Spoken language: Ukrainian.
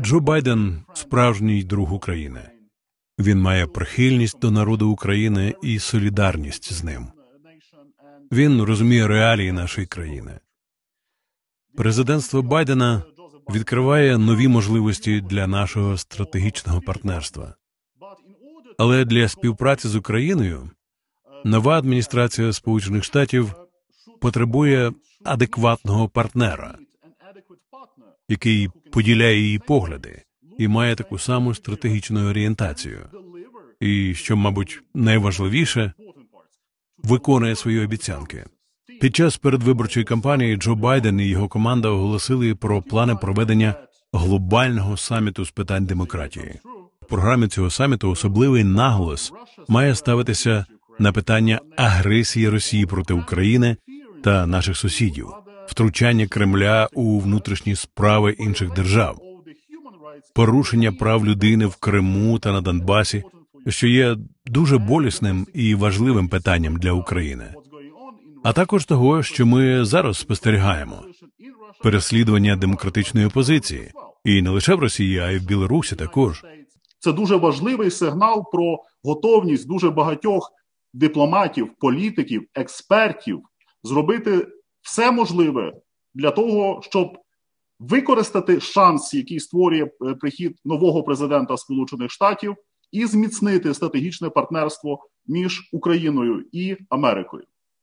Джо Байден справжній друг України. Він має прихильність до народу України і солідарність з ним. Він розуміє реалії нашої країни. Президентство Байдена відкриває нові можливості для нашого стратегічного партнерства. Але для співпраці з Україною нова адміністрація Сполучених Штатів потребує адекватного партнера, який поділяє її погляди і має таку саму стратегічну орієнтацію. І що, мабуть, найважливіше виконує свої обіцянки. Під час передвиборчої кампанії Джо Байден і його команда оголосили про плани проведення глобального саміту з питань демократії. В програмі цього саміту особливий наголос має ставитися на питання агресії Росії проти України та наших сусідів втручання Кремля у внутрішні справи інших держав, порушення прав людини в Криму та на Донбасі, що є дуже болісним і важливим питанням для України, а також того, що ми зараз спостерігаємо переслідування демократичної опозиції, і не лише в Росії, а й в Білорусі. Також це дуже важливий сигнал про готовність дуже багатьох дипломатів, політиків, експертів зробити все можливе для того, щоб використати шанс, який створює е, прихід нового президента Сполучених Штатів, і зміцнити стратегічне партнерство між Україною і Америкою.